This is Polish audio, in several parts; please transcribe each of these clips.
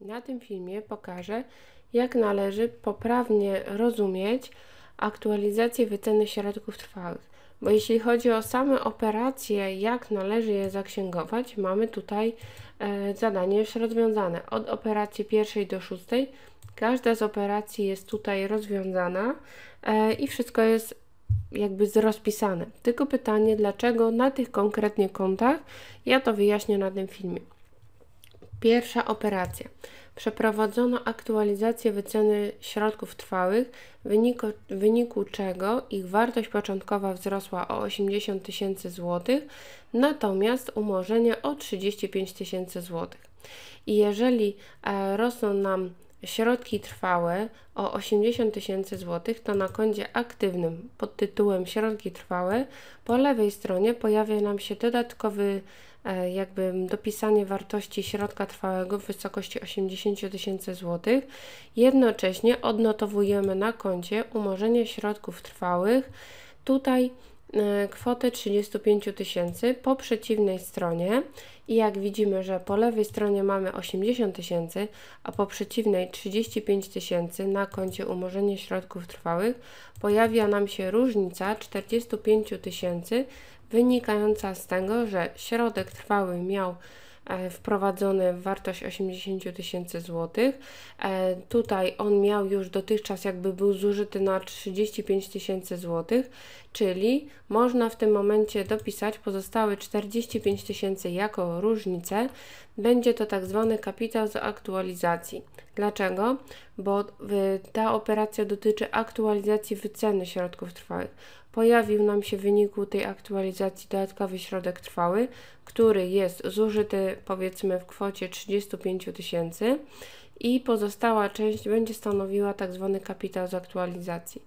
Na tym filmie pokażę, jak należy poprawnie rozumieć aktualizację wyceny środków trwałych. Bo jeśli chodzi o same operacje, jak należy je zaksięgować, mamy tutaj e, zadanie już rozwiązane. Od operacji pierwszej do szóstej każda z operacji jest tutaj rozwiązana e, i wszystko jest jakby zrozpisane. Tylko pytanie, dlaczego na tych konkretnie kontach, ja to wyjaśnię na tym filmie. Pierwsza operacja. Przeprowadzono aktualizację wyceny środków trwałych, w wyniku, wyniku czego ich wartość początkowa wzrosła o 80 tysięcy złotych, natomiast umorzenia o 35 tysięcy złotych. I jeżeli e, rosną nam środki trwałe o 80 tysięcy złotych, to na koncie aktywnym pod tytułem środki trwałe po lewej stronie pojawia nam się dodatkowy e, jakby dopisanie wartości środka trwałego w wysokości 80 tysięcy złotych. Jednocześnie odnotowujemy na koncie umorzenie środków trwałych. Tutaj Y, kwotę 35 tysięcy po przeciwnej stronie i jak widzimy, że po lewej stronie mamy 80 tysięcy, a po przeciwnej 35 tysięcy na koncie umorzenie środków trwałych pojawia nam się różnica 45 tysięcy wynikająca z tego, że środek trwały miał E, wprowadzony w wartość 80 tysięcy złotych. E, tutaj on miał już dotychczas jakby był zużyty na 35 tysięcy złotych, czyli można w tym momencie dopisać pozostałe 45 tysięcy jako różnicę. Będzie to tak zwany kapitał z aktualizacji. Dlaczego? Bo ta operacja dotyczy aktualizacji wyceny środków trwałych pojawił nam się w wyniku tej aktualizacji dodatkowy środek trwały, który jest zużyty powiedzmy w kwocie 35 tysięcy i pozostała część będzie stanowiła tzw. Tak kapitał z aktualizacji.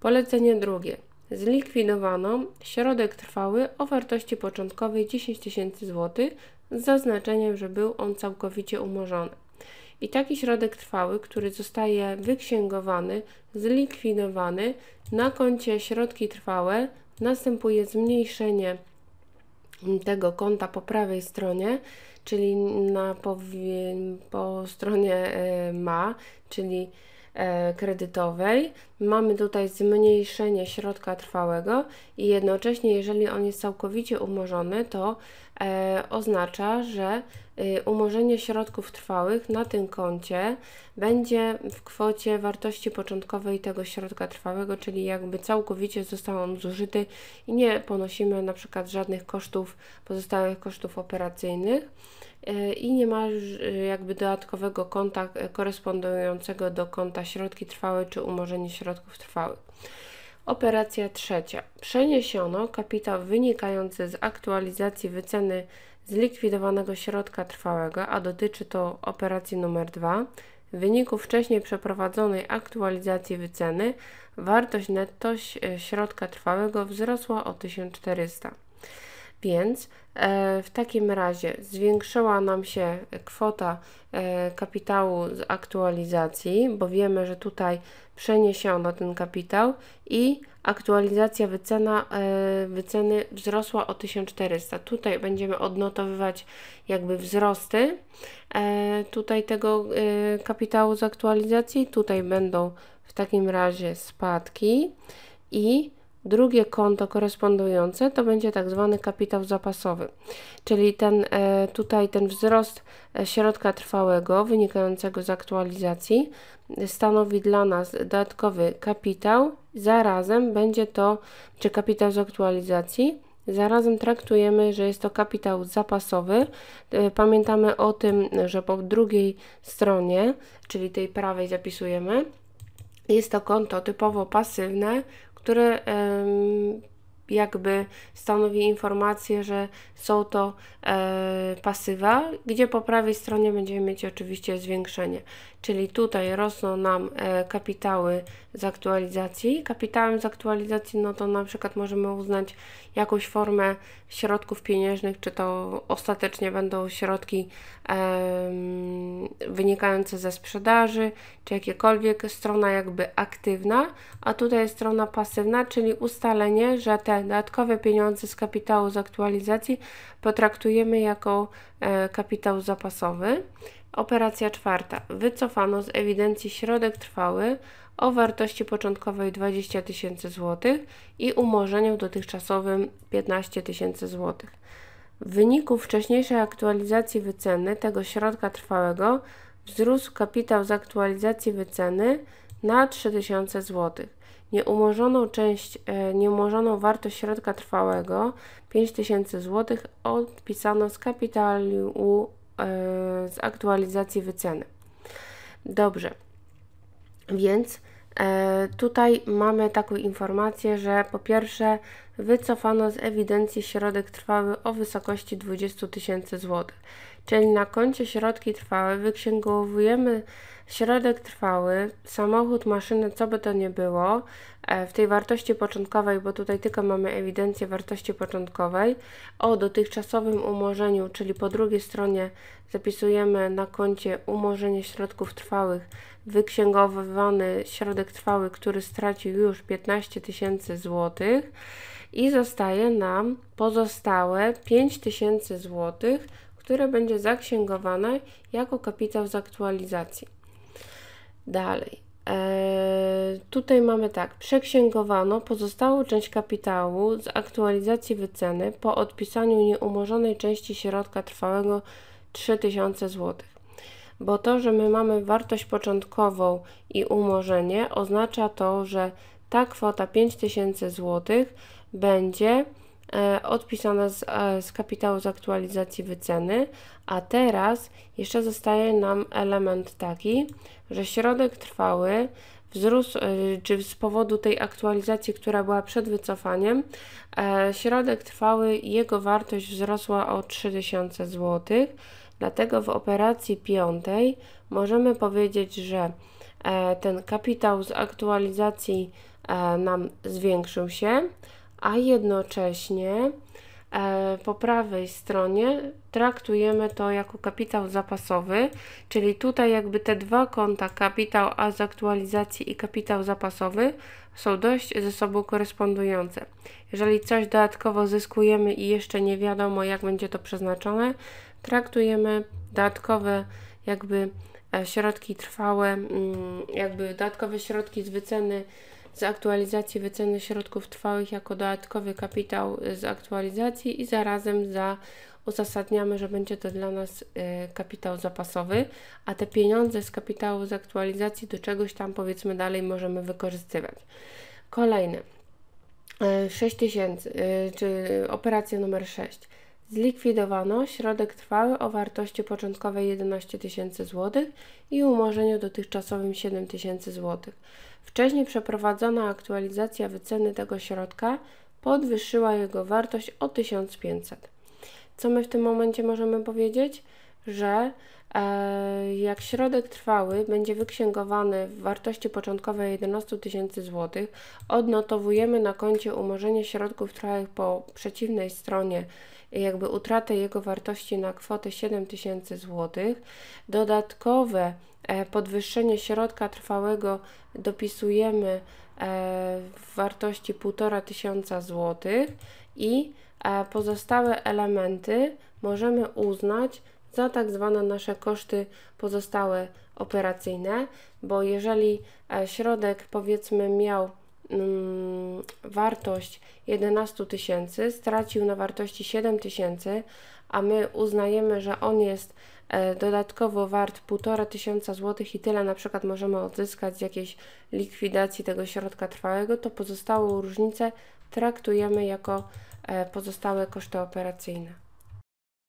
Polecenie drugie. Zlikwidowano środek trwały o wartości początkowej 10 tysięcy zł z zaznaczeniem, że był on całkowicie umorzony i taki środek trwały, który zostaje wyksięgowany, zlikwidowany na koncie środki trwałe, następuje zmniejszenie tego konta po prawej stronie, czyli na po, po stronie e, ma, czyli E, kredytowej. Mamy tutaj zmniejszenie środka trwałego i jednocześnie, jeżeli on jest całkowicie umorzony, to e, oznacza, że y, umorzenie środków trwałych na tym koncie będzie w kwocie wartości początkowej tego środka trwałego, czyli jakby całkowicie został on zużyty i nie ponosimy na przykład żadnych kosztów, pozostałych kosztów operacyjnych. E, i nie ma już e, jakby dodatkowego konta e, korespondującego do konta środki trwałe czy umorzenie środków trwałych. Operacja trzecia. Przeniesiono kapitał wynikający z aktualizacji wyceny zlikwidowanego środka trwałego, a dotyczy to operacji numer 2, w wyniku wcześniej przeprowadzonej aktualizacji wyceny wartość netto środka trwałego wzrosła o 1400. Więc e, w takim razie zwiększyła nam się kwota e, kapitału z aktualizacji, bo wiemy, że tutaj przeniesiono ten kapitał i aktualizacja wycena, e, wyceny wzrosła o 1400. Tutaj będziemy odnotowywać jakby wzrosty tutaj tego kapitału z aktualizacji. Tutaj będą w takim razie spadki i drugie konto korespondujące to będzie tak zwany kapitał zapasowy, czyli ten e, tutaj ten wzrost e, środka trwałego wynikającego z aktualizacji stanowi dla nas dodatkowy kapitał, zarazem będzie to, czy kapitał z aktualizacji, Zarazem traktujemy, że jest to kapitał zapasowy. E, pamiętamy o tym, że po drugiej stronie, czyli tej prawej zapisujemy, jest to konto typowo pasywne, który jakby stanowi informację, że są to e, pasywa, gdzie po prawej stronie będziemy mieć oczywiście zwiększenie czyli tutaj rosną nam e, kapitały z aktualizacji. Kapitałem z aktualizacji, no to na przykład możemy uznać jakąś formę środków pieniężnych, czy to ostatecznie będą środki um, wynikające ze sprzedaży, czy jakiekolwiek strona jakby aktywna, a tutaj jest strona pasywna, czyli ustalenie, że te dodatkowe pieniądze z kapitału z aktualizacji potraktujemy jako e, kapitał zapasowy. Operacja czwarta. Wycofano z ewidencji środek trwały o wartości początkowej 20 tysięcy złotych i umorzeniu dotychczasowym 15 tysięcy złotych. W wyniku wcześniejszej aktualizacji wyceny tego środka trwałego wzrósł kapitał z aktualizacji wyceny na 3000 zł. Nieumorzoną część, e, nieumorzoną wartość środka trwałego 5000 zł odpisano z kapitału E, z aktualizacji wyceny. Dobrze, więc e, tutaj mamy taką informację, że po pierwsze wycofano z ewidencji środek trwały o wysokości 20 tysięcy złotych czyli na koncie środki trwałe, wyksięgowujemy środek trwały, samochód, maszynę, co by to nie było, e, w tej wartości początkowej, bo tutaj tylko mamy ewidencję wartości początkowej, o dotychczasowym umorzeniu, czyli po drugiej stronie zapisujemy na koncie umorzenie środków trwałych, wyksięgowywany środek trwały, który stracił już 15 tysięcy złotych i zostaje nam pozostałe 5 tysięcy złotych, które będzie zaksięgowane jako kapitał z aktualizacji. Dalej. E, tutaj mamy tak, przeksięgowano pozostałą część kapitału z aktualizacji wyceny po odpisaniu nieumorzonej części środka trwałego 3000 zł. Bo to, że my mamy wartość początkową i umorzenie, oznacza to, że ta kwota 5000 zł będzie E, odpisana z, e, z kapitału z aktualizacji wyceny, a teraz jeszcze zostaje nam element taki, że środek trwały wzrósł, e, czy z powodu tej aktualizacji, która była przed wycofaniem, środek trwały, jego wartość wzrosła o 3000 zł. Dlatego w operacji piątej możemy powiedzieć, że ten kapitał z aktualizacji nam zwiększył się, a jednocześnie e, po prawej stronie traktujemy to jako kapitał zapasowy, czyli tutaj jakby te dwa konta, kapitał a z aktualizacji i kapitał zapasowy są dość ze sobą korespondujące. Jeżeli coś dodatkowo zyskujemy i jeszcze nie wiadomo jak będzie to przeznaczone, traktujemy dodatkowe jakby e, środki trwałe, mm, jakby dodatkowe środki z wyceny z aktualizacji wyceny środków trwałych jako dodatkowy kapitał z aktualizacji i zarazem za uzasadniamy, że będzie to dla nas y, kapitał zapasowy, a te pieniądze z kapitału z aktualizacji do czegoś tam powiedzmy dalej możemy wykorzystywać. Kolejne. Y, 6000, y, czy operacja numer 6. Zlikwidowano środek trwały o wartości początkowej 11 tysięcy złotych i umorzeniu dotychczasowym 7 tysięcy złotych. Wcześniej przeprowadzona aktualizacja wyceny tego środka podwyższyła jego wartość o 1500. Co my w tym momencie możemy powiedzieć? Że E, jak środek trwały będzie wyksięgowany w wartości początkowej 11 tysięcy złotych, odnotowujemy na koncie umorzenie środków trwałych po przeciwnej stronie jakby utratę jego wartości na kwotę 7 tysięcy złotych. Dodatkowe e, podwyższenie środka trwałego dopisujemy e, w wartości 1,5 tysiąca złotych i pozostałe elementy możemy uznać za tak zwane nasze koszty pozostałe operacyjne, bo jeżeli e, środek powiedzmy miał mm, wartość 11 tysięcy, stracił na wartości 7 tysięcy, a my uznajemy, że on jest e, dodatkowo wart 1,5 tysiąca złotych i tyle na przykład możemy odzyskać z jakiejś likwidacji tego środka trwałego, to pozostałą różnicę traktujemy jako e, pozostałe koszty operacyjne.